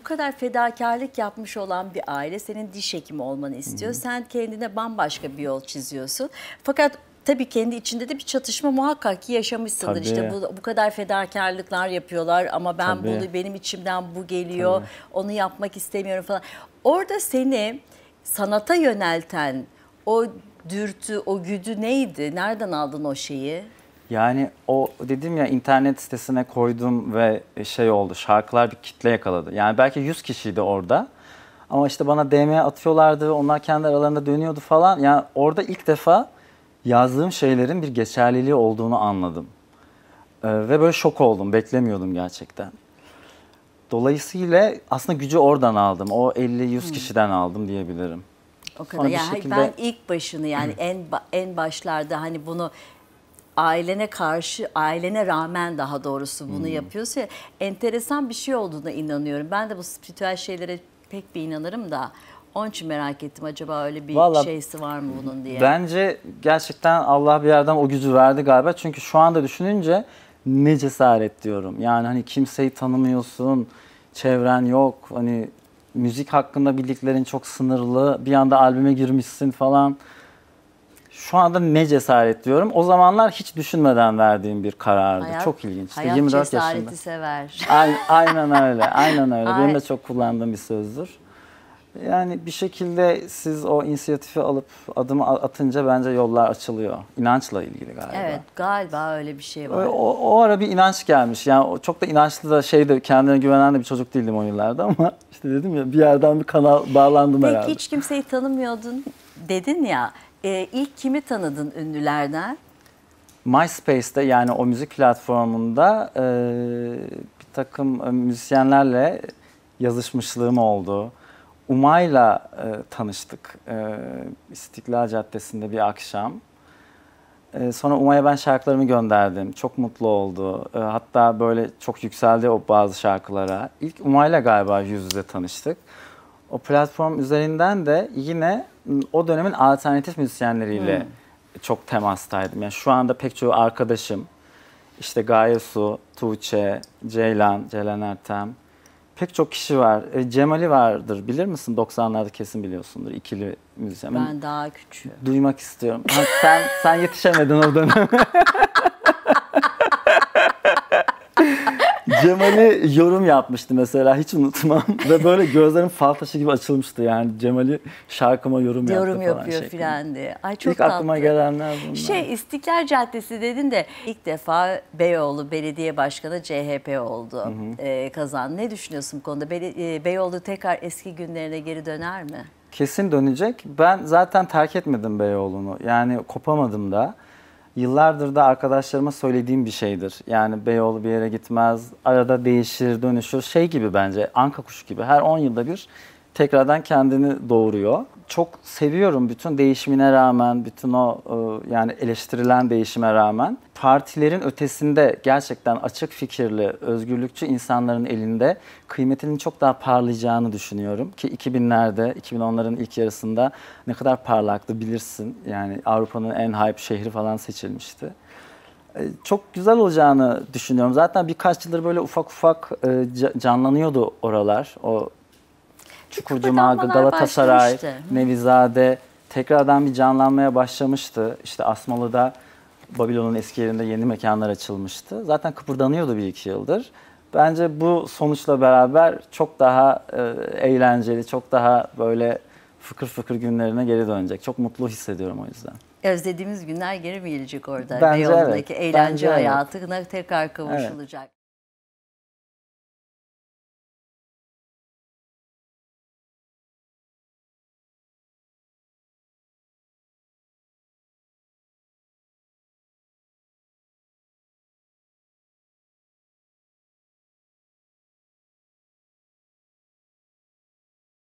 bu kadar fedakarlık yapmış olan bir aile senin diş hekimi olmanı istiyor. Hı -hı. Sen kendine bambaşka bir yol çiziyorsun. Fakat tabii kendi içinde de bir çatışma muhakkak ki yaşamışsındır. Tabii. İşte bu, bu kadar fedakarlıklar yapıyorlar ama ben tabii. bunu benim içimden bu geliyor. Tabii. Onu yapmak istemiyorum falan. Orada seni sanata yönelten o dürtü, o güdü neydi? Nereden aldın o şeyi? Yani o dedim ya internet sitesine koydum ve şey oldu. Şarkılar bir kitle yakaladı. Yani belki 100 kişiydi orada. Ama işte bana DM atıyorlardı. Onlar kendi aralarında dönüyordu falan. Yani orada ilk defa yazdığım şeylerin bir geçerliliği olduğunu anladım. Ee, ve böyle şok oldum. Beklemiyordum gerçekten. Dolayısıyla aslında gücü oradan aldım. O 50-100 hmm. kişiden aldım diyebilirim. O kadar. yani şekilde... ben ilk başını yani en en başlarda hani bunu ailene karşı, ailene rağmen daha doğrusu bunu hmm. yapıyorsa enteresan bir şey olduğuna inanıyorum. Ben de bu spiritüel şeylere pek bir inanırım da onun için merak ettim acaba öyle bir Vallahi, şeysi var mı bunun diye. Bence gerçekten Allah bir yerden o gücü verdi galiba. Çünkü şu anda düşününce ne cesaret diyorum. Yani hani kimseyi tanımıyorsun, çevren yok. Hani müzik hakkında bildiklerin çok sınırlı. Bir anda albüme girmişsin falan. Şu anda ne cesaret diyorum. O zamanlar hiç düşünmeden verdiğim bir karardı. Hayat, Çok ilginç. Hayat 24 cesareti yaşında. sever. Aynen, aynen öyle. Aynen öyle. Benim de çok kullandığım bir sözdür. Yani bir şekilde siz o inisiyatifi alıp adımı atınca bence yollar açılıyor. İnançla ilgili galiba. Evet galiba öyle bir şey var. O, o ara bir inanç gelmiş. Yani çok da inançlı da şey de kendine güvenen de bir çocuk değildim o yıllarda ama işte dedim ya bir yerden bir kanal bağlandım Peki, herhalde. Peki hiç kimseyi tanımıyordun dedin ya e, ilk kimi tanıdın ünlülerden? MySpace'te yani o müzik platformunda e, bir takım e, müzisyenlerle yazışmışlığım oldu. Umay'la e, tanıştık e, İstiklal Caddesi'nde bir akşam. E, sonra Umay'a ben şarkılarımı gönderdim. Çok mutlu oldu. E, hatta böyle çok yükseldi o bazı şarkılara. İlk Umay'la galiba yüz yüze tanıştık. O platform üzerinden de yine o dönemin alternatif müzisyenleriyle hmm. çok temastaydım. Yani şu anda pek çoğu arkadaşım işte Gaye Su, Tuğçe, Ceylan, Ceylan Ertem pek çok kişi var. E, Cemali vardır bilir misin? 90'larda kesin biliyorsundur ikili müzisyen. Ben daha küçük. Duymak istiyorum. sen sen yetişemedin o dönem. Cemal'i yorum yapmıştı mesela hiç unutmam. Ve böyle gözlerim fal taşı gibi açılmıştı yani Cemal'i şarkıma yorum, yorum yaptı falan. Yorum yapıyor filan diye. Ay çok İlk tatlı. aklıma gelenler bunlar. Şey İstiklal Caddesi dedin de ilk defa Beyoğlu Belediye Başkanı CHP oldu. Hı e, kazan. Ne düşünüyorsun bu konuda? Be e, Beyoğlu tekrar eski günlerine geri döner mi? Kesin dönecek. Ben zaten terk etmedim Beyoğlu'nu. Yani kopamadım da yıllardır da arkadaşlarıma söylediğim bir şeydir. Yani Beyoğlu bir yere gitmez, arada değişir, dönüşür. Şey gibi bence, anka kuşu gibi. Her 10 yılda bir tekrardan kendini doğuruyor. Çok seviyorum bütün değişimine rağmen, bütün o e, yani eleştirilen değişime rağmen partilerin ötesinde gerçekten açık fikirli, özgürlükçü insanların elinde kıymetinin çok daha parlayacağını düşünüyorum. Ki 2000'lerde, 2010'ların ilk yarısında ne kadar parlaktı bilirsin. Yani Avrupa'nın en hype şehri falan seçilmişti e, çok güzel olacağını düşünüyorum. Zaten birkaç yıldır böyle ufak ufak e, canlanıyordu oralar. O Çukurcuma, Maga, Galatasaray, Nevizade tekrardan bir canlanmaya başlamıştı. İşte Asmalı'da Babilon'un eski yerinde yeni mekanlar açılmıştı. Zaten kıpırdanıyordu bir iki yıldır. Bence bu sonuçla beraber çok daha e, eğlenceli, çok daha böyle fıkır fıkır günlerine geri dönecek. Çok mutlu hissediyorum o yüzden. Özlediğimiz günler geri mi gelecek orada? Bence Beyoğlu'ndaki evet. eğlence Bence hayatına evet. tekrar kavuşulacak. Evet.